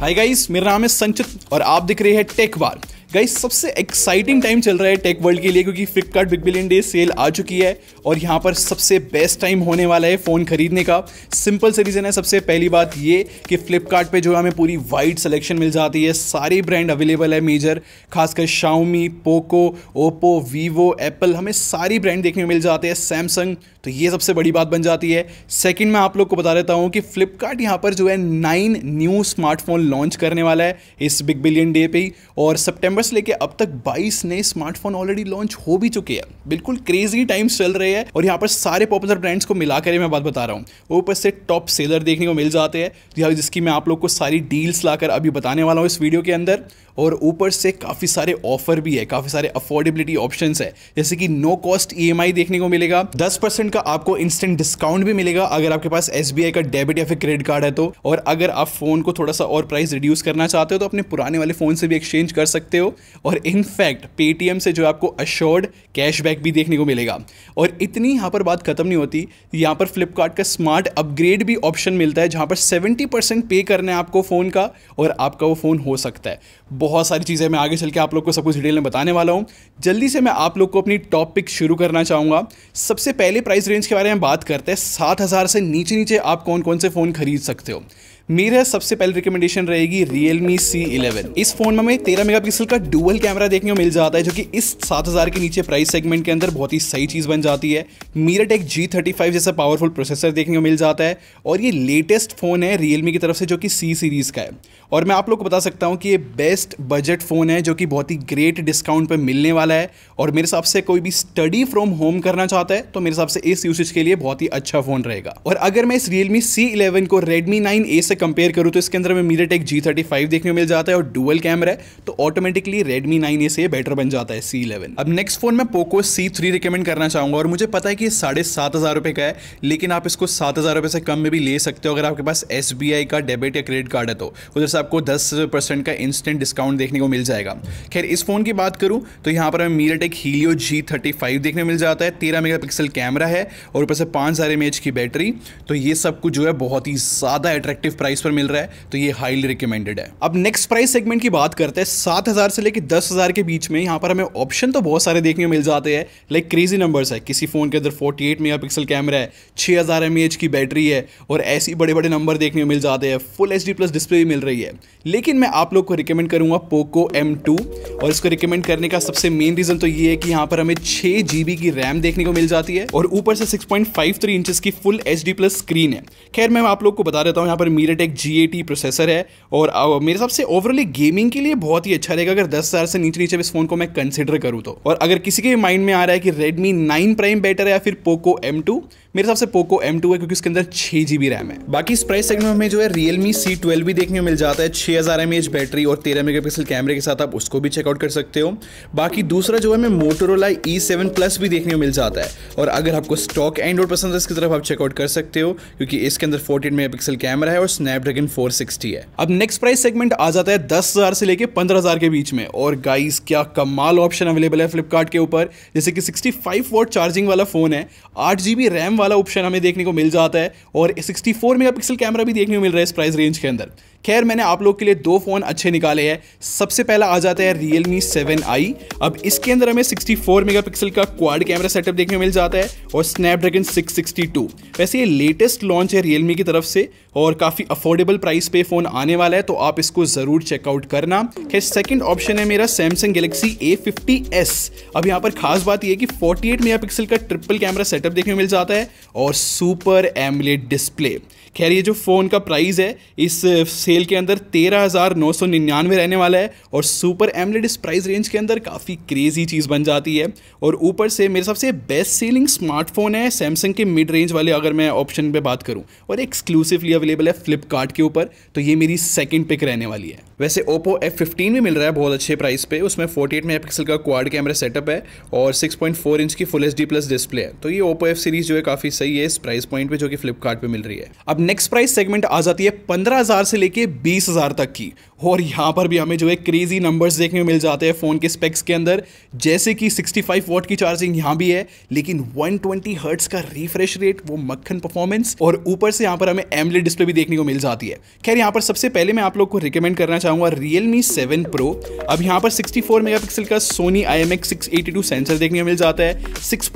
Hi guys मेरा नाम है संचित और आप दिख रहे हैं टेक बार गाइस सबसे एक्साइटिंग टाइम चल रहा है टेक वर्ल्ड के लिए क्योंकि Flipkart big billion day sale आ चुकी है और यहाँ पर सबसे बेस्ट टाइम होने वाला है फ़ोन खरीदने का सिंपल से रीज़न है सबसे पहली बात ये कि फ्लिपकार्ट पे जो है हमें पूरी वाइड सिलेक्शन मिल जाती है सारे ब्रांड अवेलेबल है मेजर खासकर Xiaomi Poco Oppo Vivo Apple हमें सारी ब्रांड देखने में मिल जाते हैं सैमसंग तो ये सबसे बड़ी बात बन जाती है सेकेंड मैं आप लोग को बता देता हूँ कि फ्लिपकार्ट यहाँ पर जो है नाइन न्यू स्मार्टफोन लॉन्च करने वाला है इस बिग बिलियन डे पर ही और सेप्टेम्बर से लेके अब तक 22 नए स्मार्टफोन ऑलरेडी लॉन्च हो भी चुके हैं बिल्कुल क्रेजी टाइम्स चल रहे हैं और यहाँ पर सारे पॉपुलर ब्रांड्स को मिलाकर मैं बात बता रहा हूँ ऊपर से टॉप सेलर देखने को मिल जाते हैं जिसकी मैं आप लोग को सारी डील्स लाकर अभी बताने वाला हूँ इस वीडियो के अंदर और ऊपर से काफ़ी सारे ऑफर भी है काफ़ी सारे अफोर्डेबिलिटी ऑप्शंस है जैसे कि नो कॉस्ट ई देखने को मिलेगा दस परसेंट का आपको इंस्टेंट डिस्काउंट भी मिलेगा अगर आपके पास एस का डेबिट या फिर क्रेडिट कार्ड है तो और अगर आप फ़ोन को थोड़ा सा और प्राइस रिड्यूस करना चाहते हो तो अपने पुराने वाले फ़ोन से भी एक्सचेंज कर सकते हो और इनफैक्ट पेटीएम से जो आपको अश्योर्ड कैशबैक भी देखने को मिलेगा और इतनी यहाँ पर बात खत्म नहीं होती यहाँ पर फ्लिपकार्ट का स्मार्ट अपग्रेड भी ऑप्शन मिलता है जहाँ पर सेवेंटी पे करना है आपको फ़ोन का और आपका वो फ़ोन हो सकता है बहुत सारी चीज़ें मैं आगे चल के आप लोग को सब कुछ डिटेल में बताने वाला हूँ जल्दी से मैं आप लोग को अपनी टॉप पिक शुरू करना चाहूँगा सबसे पहले प्राइस रेंज के बारे में बात करते हैं सात हज़ार से नीचे नीचे आप कौन कौन से फ़ोन खरीद सकते हो मेरा सबसे पहले रिकमेंडेशन रहेगी Realme C11 इस फोन में तेरह 13 मेगापिक्सल का डुअल कैमरा देखने को मिल जाता है जो कि इस 7000 के नीचे प्राइस सेगमेंट के अंदर बहुत ही सही चीज़ बन जाती है मीरा टेक जी जैसा पावरफुल प्रोसेसर देखने को मिल जाता है और ये लेटेस्ट फ़ोन है Realme की तरफ से जो कि सी सीरीज़ का है और मैं आप लोग को बता सकता हूँ कि ये बेस्ट बजट फ़ोन है जो कि बहुत ही ग्रेट डिस्काउंट पर मिलने वाला है और मेरे हिसाब से कोई भी स्टडी फ्रॉम होम करना चाहता है तो मेरे हिसाब से इस यूसेज के लिए बहुत ही अच्छा फ़ोन रहेगा और अगर मैं इस रियलमी सी को रेडमी नाइन ए से से कंपेयर करूँ तो इसके अंदर हमें MediaTek G thirty five देखने मिल जाता है और डुअल कैमरा है तो ऑटोमेटिकली रेडमी नाइन ए से बेटर बन जाता है सी इलेवन अब नेक्स्ट फोन मैं पोको सी थ्री रिकमेंड करना चाहूंगा और मुझे पता है कि साढ़े सात हज़ार रुपए का है लेकिन आप इसको सात हज़ार रुपए से कम में भी ले सकते हो अगर आपके पास एस बी आई का डेबिट या क्रेडिट कार्ड है तो उधर से आपको दस परसेंट का इंस्टेंट डिस्काउंट देखने को मिल जाएगा खैर इस फ़ोन की बात करूँ तो यहाँ पर हमें MediaTek Helio G thirty five देखने को मिल जाता है तेरह मेगा पिक्सल कैमरा है और ऊपर से पाँच हज़ार एम एच की बैटरी तो ये सब कुछ जो है बहुत ही ज़्यादा अट्रैक्टिव प्राइस पर मिल रहा है तो ये हाईली रिकमेंडेड है अब नेक्स्ट प्राइस सेगमेंट की बात करते हैं सात हज़ार से लेकर दस हज़ार के बीच में यहाँ पर हमें ऑप्शन तो बहुत सारे देखने मिल जाते हैं लाइक क्रेजी नंबर्स है किसी फ़ोन के अंदर forty eight megapixel camera है छह हज़ार एम एच की बैटरी है और ऐसे बड़े बड़े नंबर देखने मिल जाते हैं full H D plus display भी मिल रही है लेकिन मैं आप लोग को रिकमेंड करूंगा पोको एम टू और इसको रिकमेंड करने का सबसे मेन रीज़न तो ये है कि यहाँ पर हमें छह जी बी की रैम देखने को मिल जाती है और ऊपर से six point five three inch की full H D plus screen है खैर मैं आप लोग को बता देता हूँ यहाँ पर मीर MediaTek G80 प्रोसेसर है और मेरे हिसाब से ओवरऑली गेमिंग के लिए बहुत ही अच्छा रहेगा अगर दस हज़ार से नीचे नीचे इस फोन को मैं कंसिडर करूँ तो और अगर किसी के माइंड में आ रहा है कि Redmi 9 प्राइम बेटर है या फिर Poco M2 मेरे हिसाब से पोको एम है क्योंकि इसके अंदर छह जीबी रैम है बाकी इस प्राइस सेगमेंट में हमें जो है रियलमी सी ट्वेल्व भी देखने को मिल जाता है छह हज़ार एम एच बैटरी और तेरह पिक्सल कैमरे के साथ आप उसको भी चेकआउट कर सकते हो बाकी दूसरा जो है मोटोरोला ई सेवन प्लस भी देखने को मिल जाता है और अगर आपको स्टॉक एंड्रॉइड पसंद है इसकी तरफ आप चेकआउट कर सकते हो क्योंकि इसके अंदर फोर्टीन मेगा कैमरा है और स्नैपड्रैगन फोर है अब नेक्स्ट प्राइस सेगमेंट आ जाता है दस हज़ार से लेकर पंद्रह हज़ार के बीच में और गाइस क्या कमाल ऑप्शन अवेलेबल है फ्लिपकार्ट के ऊपर जैसे कि सिक्सटी फाइव वोट चार्जिंग वाला फ़ोन है आठ जीबी रैम रैम वाला ऑप्शन हमें देखने को मिल जाता है और 64 मेगापिक्सल कैमरा भी देखने को मिल रहा है इस प्राइस रेंज के अंदर खैर मैंने आप लोग के लिए दो फ़ोन अच्छे निकाले हैं सबसे पहला आ जाता है रियल मी सेवन आई अब इसके अंदर हमें 64 मेगापिक्सल का क्वाड कैमरा सेटअप देखने मिल जाता है और स्नैपड्रैगन 662 वैसे ये लेटेस्ट लॉन्च है मी की तरफ से और काफ़ी अफोर्डेबल प्राइस पे फ़ोन आने वाला है तो आप इसको ज़रूर चेकआउट करना खैर सेकेंड ऑप्शन है मेरा सैमसंग गैलेक्सी ए फिफ्टी अब यहाँ पर खास बात यह है कि फोर्टी एट का ट्रिपल कैमरा सेटअप देखने मिल जाता है और सुपर एमलेट डिस्प्ले खैर ये जो फ़ोन का प्राइस है इस से सेल के अंदर तेरह हज़ार नौ सौ निन्यानवे रहने वाला है और सुपर एमलेट इस प्राइस रेंज के अंदर काफ़ी क्रेजी चीज़ बन जाती है और ऊपर से मेरे सबसे बेस्ट सेलिंग स्मार्टफोन है सैमसंग के मिड रेंज वाले अगर मैं ऑप्शन पर बात करूँ और एक्सक्लूसिवली अवेलेबल है फ्लिपकार्ट के ऊपर तो ये मेरी सेकेंड पिक रहने वाली है वैसे ओप्पो एफ फिफ्टीन भी मिल रहा है बहुत अच्छे प्राइस पे उसमें फोर्टी एट मेगापिक्सल का क्वाड कैमरा सेटअप है और सिक्स पॉइंट फोर इंच की full H D plus display है तो ये ओप्पो एफ सीरीज जो है काफ़ी सही है इस प्राइस पॉइंट पर जो कि फ्लिपकार्ट मिल रही है अब नेक्स्ट प्राइस सेगमेंट आ जाती है पंद्रह हज़ार से लेके बीस हज़ार तक की और यहाँ पर भी हमें जो है क्रेजी नंबर्स देखने में मिल जाते हैं फ़ोन के स्पेक्स के अंदर जैसे कि 65 वॉट की चार्जिंग यहाँ भी है लेकिन 120 ट्वेंटी हर्ट्स का रिफ्रेश रेट वो मक्खन परफॉर्मेंस और ऊपर से यहाँ पर हमें एमले डिस्प्ले भी देखने को मिल जाती है खैर यहाँ पर सबसे पहले मैं आप लोग को रिकमेंड करना चाहूँगा रियल मी सेवन प्रो अब यहाँ पर सिक्सटी फोर का सोनी आई एम सेंसर देखने को मिल जाता है सिक्स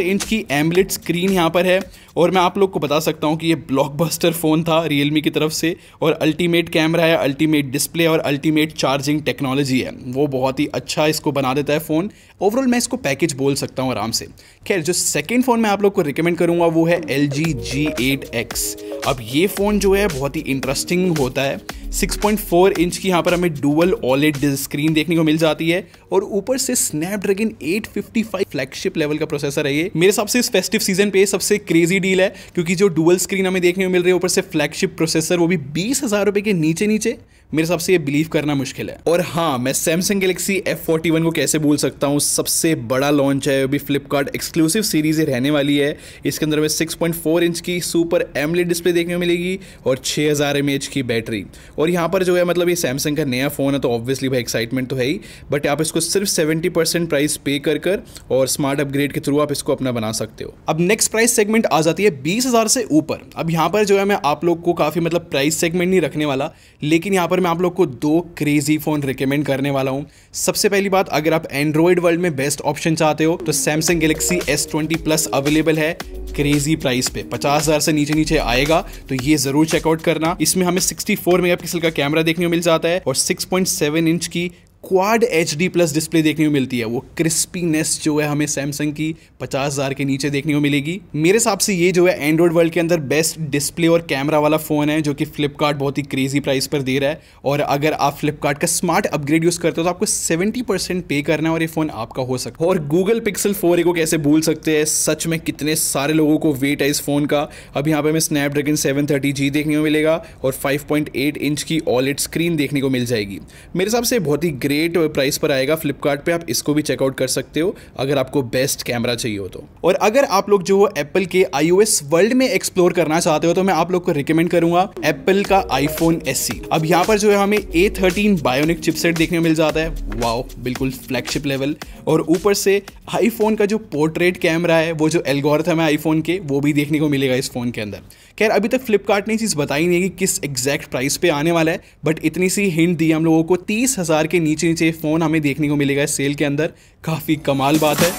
इंच की एमलेट स्क्रीन यहाँ पर है और मैं आप लोग को बता सकता हूँ कि ये ब्लॉकबस्टर फ़ोन था रियलमी की तरफ से और अल्टीमेट कैमरा है अल्टीमेट डिस्प्ले डिस्प्ले और अल्टीमेट चार्जिंग टेक्नोलॉजी है वो बहुत ही अच्छा इसको बना देता है फ़ोन ओवरऑल मैं इसको पैकेज बोल सकता हूँ आराम से खैर जो सेकेंड फ़ोन मैं आप लोग को रिकमेंड करूँगा वो है L G G eight X अब ये फ़ोन जो है बहुत ही इंटरेस्टिंग होता है 6.4 इंच की यहाँ पर हमें डुअल ऑलेड स्क्रीन देखने को मिल जाती है और ऊपर से स्नैपड्रैगन 855 फ्लैगशिप लेवल का प्रोसेसर है ये मेरे हिसाब से इस फेस्टिव सीजन पे सबसे क्रेजी डील है क्योंकि जो डुअल स्क्रीन हमें देखने को मिल रही है ऊपर से फ्लैगशिप प्रोसेसर वो भी बीस हज़ार रुपये के नीचे नीचे मेरे हिसाब से ये बिलीव करना मुश्किल है और हाँ मैं Samsung Galaxy F forty one को कैसे बोल सकता हूँ सबसे बड़ा लॉन्च है अभी फ्लिपकार्ट एक्सक्लूसिव सीरीज़ रहने वाली है इसके अंदर हमें फोर इंच की सुपर एमलेट डिस्प्ले देखने को मिलेगी और छः हज़ार एम एच की बैटरी और यहाँ पर जो है मतलब ये सैमसंग का नया फ़ोन है तो ऑब्वियसली भाई एक्साइटमेंट तो है ही बट आप इसको सिर्फ सेवेंटी परसेंट प्राइस पे कर कर और स्मार्ट अपग्रेड के थ्रू आप इसको अपना बना सकते हो अब नेक्स्ट प्राइस सेगमेंट आ जाती है बीस हजार से ऊपर अब यहाँ पर जो है मैं आप लोग को काफ़ी मतलब प्राइस सेगमेंट नहीं रखने वाला लेकिन यहाँ पर पर मैं आप लोग को दो क्रेजी फ़ोन रिकमेंड करने वाला हूँ सबसे पहली बात अगर आप एंड्रॉयड वर्ल्ड में बेस्ट ऑप्शन चाहते हो तो Samsung Galaxy S twenty plus available है क्रेजी प्राइस पे पचास हज़ार से नीचे नीचे आएगा तो ये ज़रूर चेकआउट करना इसमें हमें 64 मेगापिक्सल का कैमरा देखने को मिल जाता है और 6.7 इंच की quad H D plus display देखने को मिलती है वो क्रिस्पीनेस जो है हमें सैमसंग की पचास हज़ार के नीचे देखने को मिलेगी मेरे हिसाब से ये जो है एंड्रॉयड वर्ल्ड के अंदर बेस्ट डिस्प्ले और कैमरा वाला फ़ोन है जो कि फ्लिपकार्ट बहुत ही क्रेजी प्राइस पर दे रहा है और अगर आप फ्लिपकार्ट का स्मार्ट अपग्रेड यूज़ करते हो तो आपको सेवेंटी परसेंट पे करना है और ये फ़ोन आपका हो सकता है और गूगल पिक्सल फोर को कैसे भूल सकते हैं सच में कितने सारे लोगों को वेट है इस फ़ोन का अब यहाँ पर हमें स्नैपड्रैगन सेवन थर्टी जी देखने को मिलेगा और फाइव पॉइंट एट इंच की ऑलेट स्क्रीन देखने को मिल जाएगी मेरे हिसाब से बहुत ही ग्रेट ग्रेट प्राइस पर आएगा फ्लिपकार्ट पे आप इसको भी चेकआउट कर सकते हो अगर आपको बेस्ट कैमरा चाहिए हो तो और अगर आप लोग जो एप्पल के आई वर्ल्ड में एक्सप्लोर करना चाहते हो तो मैं आप लोग को रिकमेंड करूंगा एप्पल का आईफोन एस e। अब यहाँ पर जो है हमें ए थर्टीन बायोनिक चिपसेट देखने मिल जाता है वाओ बिल्कुल फ्लैगशिप लेवल और ऊपर से आईफोन का जो पोर्ट्रेट कैमरा है वो जो एल्गोरिथम है आईफोन के वो भी देखने को मिलेगा इस फ़ोन के अंदर खैर अभी तक फ्लिपकार्ट ने चीज़ बताई नहीं है कि किस एग्जैक्ट प्राइस पे आने वाला है बट इतनी सी हिंट दी हम लोगों को तीस हज़ार के नीचे नीचे नीचे फ़ोन हमें देखने को मिलेगा सेल के अंदर काफ़ी कमाल बात है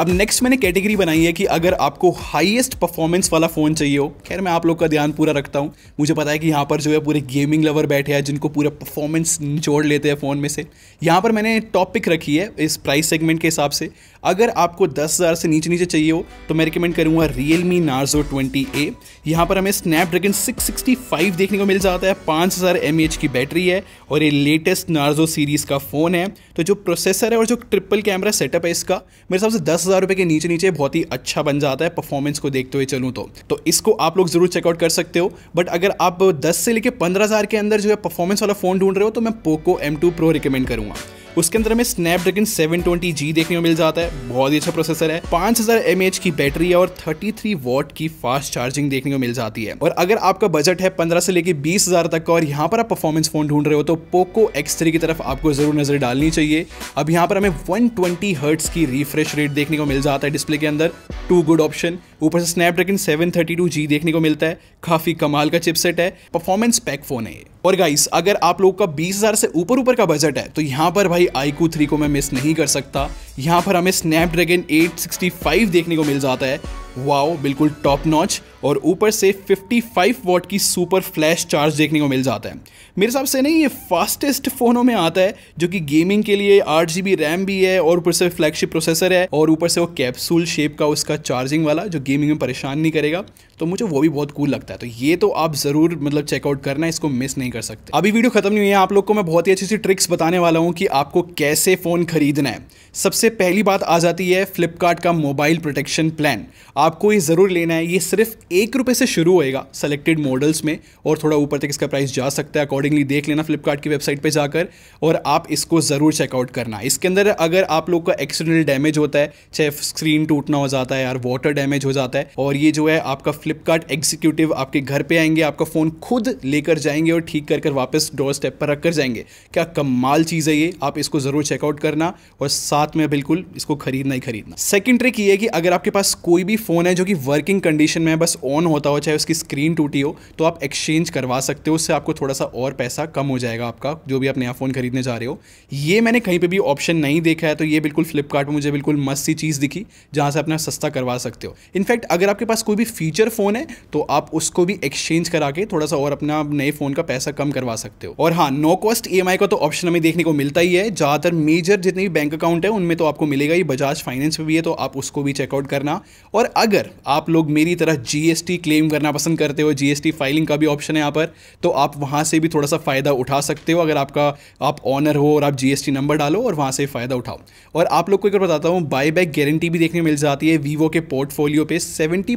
अब नेक्स्ट मैंने कैटेगरी बनाई है कि अगर आपको हाईएस्ट परफॉर्मेंस वाला फ़ोन चाहिए हो खैर मैं आप लोग का ध्यान पूरा रखता हूँ मुझे पता है कि यहाँ पर जो है पूरे गेमिंग लवर बैठे हैं जिनको पूरा परफॉर्मेंस निचोड़ लेते हैं फ़ोन में से यहाँ पर मैंने टॉपिक रखी है इस प्राइस सेगमेंट के हिसाब से अगर आपको दस हज़ार से नीचे नीचे चाहिए हो तो मैं रिकमेंड करूँगा Realme Narzo twenty A यहाँ पर हमें स्नैपड्रैगन सिक्स सिक्सटी फाइव देखने को मिल जाता है पाँच हज़ार एम एच की बैटरी है और ये लेटेस्ट नार्जो सीरीज़ का फ़ोन है तो जो प्रोसेसर है और जो ट्रिपल कैमरा सेटअप है इसका मेरे हिसाब से दस हज़ार रुपए के नीचे नीचे बहुत ही अच्छा बन जाता है परफॉर्मेंस को देखते हुए चलूँ तो तो इसको आप लोग ज़रूर चेकआउट कर सकते हो बट अगर आप दस से लेकर पंद्रह हज़ार के अंदर जो है परफॉर्मेंस वाला फ़ोन ढूंढ रहे हो तो मैं Poco M two pro recommend करूंगा उसके अंदर हमें स्नैपड्रैगन 720G देखने को मिल जाता है बहुत ही अच्छा प्रोसेसर है 5000 हजार की बैटरी है और 33 वॉट की फास्ट चार्जिंग देखने को मिल जाती है और अगर आपका बजट है 15 से लेकर 20000 तक का और यहाँ पर आप परफॉर्मेंस फोन ढूंढ रहे हो तो पोको एक्स की तरफ आपको जरूर नजर डालनी चाहिए अब यहाँ पर हमें वन ट्वेंटी की रिफ्रेश रेट देखने को मिल जाता है डिस्प्ले के अंदर टू गुड ऑप्शन ऊपर से स्नैपड्रैगन जी देखने को मिलता है काफ़ी कमाल का चिपसेट है परफॉर्मेंस पैक फ़ोन है ये और गाइस अगर आप लोगों का बीस हज़ार से ऊपर ऊपर का बजट है तो यहाँ पर भाई आईकू थ्री को मैं मिस नहीं कर सकता यहाँ पर हमें स्नैपड्रैगन 865 देखने को मिल जाता है वाओ बिल्कुल टॉप नॉच और ऊपर से 55 वॉट की सुपर फ्लैश चार्ज देखने को मिल जाता है मेरे हिसाब से नहीं ये फास्टेस्ट फ़ोनों में आता है जो कि गेमिंग के लिए आठ जी रैम भी है और ऊपर से फ्लैगशिप प्रोसेसर है और ऊपर से वो कैप्सूल शेप का उसका चार्जिंग वाला जो गेमिंग में परेशान नहीं करेगा तो मुझे वो भी बहुत कूल लगता है तो ये तो आप ज़रूर मतलब चेकआउट करना इसको मिस नहीं कर सकते अभी वीडियो खत्म नहीं हुई है आप लोग को मैं बहुत ही अच्छी सी ट्रिक्स बताने वाला हूँ कि आपको कैसे फ़ोन खरीदना है सबसे पहली बात आ जाती है फ्लिपकार्ट का मोबाइल प्रोटेक्शन प्लान आपको ये ज़रूर लेना है ये सिर्फ एक रुपये से शुरू होएगा सेलेक्टेड मॉडल्स में और थोड़ा ऊपर तक इसका प्राइस जा सकता है अकॉर्डिंगली देख लेना फ्लिपकार्ट की वेबसाइट पे जाकर और आप इसको ज़रूर चेकआउट करना इसके अंदर अगर आप लोग का एक्सीडेंटल डैमेज होता है चाहे स्क्रीन टूटना हो जाता है यार वाटर डैमेज हो जाता है और ये जो है आपका फ्लिपकार्ट एग्जीक्यूटिव आपके घर पर आएंगे आपका फ़ोन खुद लेकर जाएंगे और ठीक कर कर वापस डोर स्टेप पर रख कर जाएंगे क्या कमाल चीज़ है ये आप इसको ज़रूर चेकआउट करना और साथ में बिल्कुल इसको खरीदना ही खरीदना सेकेंड ट्रिक ये है कि अगर आपके पास कोई भी फ़ोन है जो कि वर्किंग कंडीशन में है बस ऑन होता हो चाहे उसकी स्क्रीन टूटी हो तो आप एक्सचेंज करवा सकते हो उससे आपको थोड़ा सा और पैसा कम हो जाएगा आपका जो भी आप नया फ़ोन खरीदने जा रहे हो ये मैंने कहीं पर भी ऑप्शन नहीं देखा है तो ये बिल्कुल फ्लिपकार्ट मुझे बिल्कुल मस्त सी चीज़ दिखी जहाँ से अपना सस्ता करवा सकते हो इनफैक्ट अगर आपके पास कोई भी फीचर फ़ोन है तो आप उसको भी एक्सचेंज करा के थोड़ा सा और अपना नए फ़ोन का पैसा कम करवा सकते हो और हाँ नो कॉस्ट ई का तो ऑप्शन हमें देखने को मिलता ही है ज़्यादातर मेजर जितने भी बैंक अकाउंट है उनमें तो आपको मिलेगा ही बजाज फाइनेंस में भी है तो आप उसको भी चेकआउट करना और अगर आप लोग मेरी तरह जी जीएसटी क्लेम करना पसंद करते हो जीएसटी फाइलिंग का भी ऑप्शन है यहाँ पर तो आप वहाँ से भी थोड़ा सा फ़ायदा उठा सकते हो अगर आपका आप ऑनर हो और आप जीएसटी नंबर डालो और वहाँ से फ़ायदा उठाओ और आप लोग को एक बताता हूँ बाई बैक गारंटी भी देखने मिल जाती है वीवो के पोर्टफोलियो पर सेवेंटी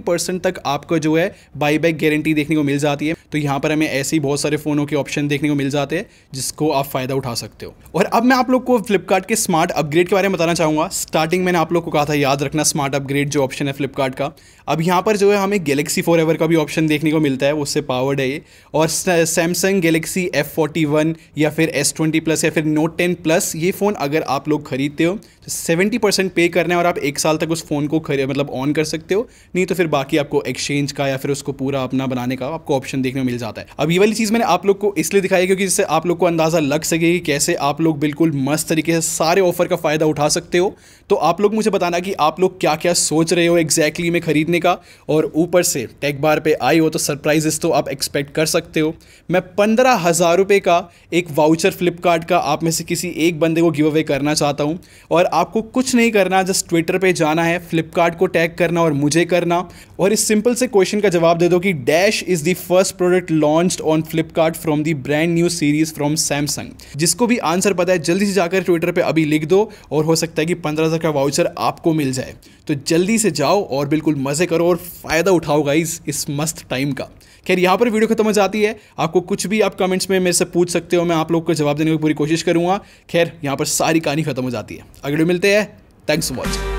तक आपका जो है बाई बैक गारंटी देखने को मिल जाती है तो यहाँ पर हमें ऐसे ही बहुत सारे फ़ोनों के ऑप्शन देखने को मिल जाते हैं जिसको आप फ़ायदा उठा सकते हो और अब मैं आप लोग को फ्लिपकार्ट के स्मार्ट अपग्रेड के बारे में बताना चाहूँगा स्टार्टिंग मैंने आप लोग को कहा था याद रखना स्मार्ट अपग्रेड जो ऑप्शन है फ्लिपकार्ट का अब यहाँ पर जो है हमें गैलेक्सी गैलेक्सी फोर एवर का भी ऑप्शन देखने को मिलता है उससे पावर्ड है ये और Samsung Galaxy F forty one या फिर एस ट्वेंटी प्लस या फिर नोट टेन प्लस ये फ़ोन अगर आप लोग खरीदते हो तो सेवेंटी परसेंट पे करना है और आप एक साल तक उस फ़ोन को खरी मतलब ऑन कर सकते हो नहीं तो फिर बाकी आपको एक्सचेंज का या फिर उसको पूरा अपना बनाने का आपको ऑप्शन देखने को मिल जाता है अब ये वाली चीज़ मैंने आप लोग को इसलिए दिखाई क्योंकि जिससे आप लोग को अंदाज़ा लग सके कि कैसे आप लोग बिल्कुल मस्त तरीके से सारे ऑफर का फ़ायदा उठा सकते हो तो आप लोग मुझे बताना कि आप लोग क्या क्या सोच रहे हो एग्जैक्टली exactly में ख़रीदने का और ऊपर से टेक बार पे आई हो तो सरप्राइजेस तो आप एक्सपेक्ट कर सकते हो मैं पंद्रह हज़ार रुपये का एक वाउचर फ्लिपकार्ट का आप में से किसी एक बंदे को गिव अवे करना चाहता हूँ और आपको कुछ नहीं करना जस्ट ट्विटर पर जाना है फ्लिपकार्ट को टैग करना और मुझे करना और इस सिंपल से क्वेश्चन का जवाब दे दो कि dash is the first product launch on Flipkart from the brand new series from Samsung जिसको भी आंसर पता है जल्दी से जाकर ट्विटर पर अभी लिख दो और हो सकता है कि पंद्रह हज़ार का वाउचर आपको मिल जाए तो जल्दी से जाओ और बिल्कुल मज़े करो और फ़ायदा उठाओ गाइज इस मस्त टाइम का खैर यहाँ पर वीडियो खत्म हो जाती है आपको कुछ भी आप कमेंट्स में मेरे से पूछ सकते हो मैं आप लोग को जवाब देने की पूरी कोशिश करूँगा खैर यहाँ पर सारी कहानी खत्म हो जाती है अगले मिलते हैं थैंक्स फॉर वॉचिंग